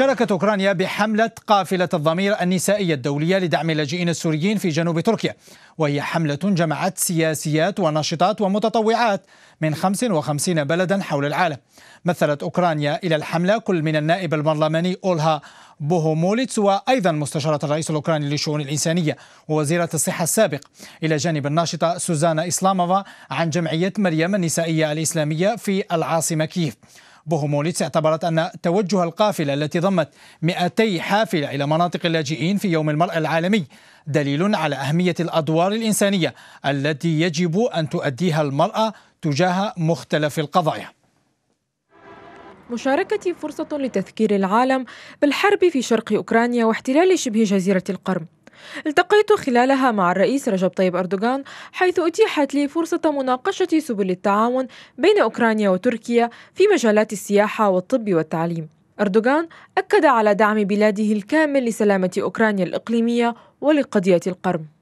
شاركت أوكرانيا بحملة قافلة الضمير النسائية الدولية لدعم اللاجئين السوريين في جنوب تركيا وهي حملة جمعت سياسيات وناشطات ومتطوعات من 55 بلدا حول العالم مثلت أوكرانيا إلى الحملة كل من النائب البرلماني أولها بوهومولتس وأيضا مستشارة الرئيس الأوكراني للشؤون الإنسانية ووزيرة الصحة السابق إلى جانب الناشطة سوزانا إسلاموفا عن جمعية مريم النسائية الإسلامية في العاصمة كييف بوهوموليتس اعتبرت أن توجه القافلة التي ضمت 200 حافلة إلى مناطق اللاجئين في يوم المرأة العالمي دليل على أهمية الأدوار الإنسانية التي يجب أن تؤديها المرأة تجاه مختلف القضايا مشاركتي فرصة لتذكير العالم بالحرب في شرق أوكرانيا واحتلال شبه جزيرة القرم التقيت خلالها مع الرئيس رجب طيب أردوغان حيث أتيحت لي فرصة مناقشة سبل التعاون بين أوكرانيا وتركيا في مجالات السياحة والطب والتعليم أردوغان أكد على دعم بلاده الكامل لسلامة أوكرانيا الإقليمية ولقضية القرم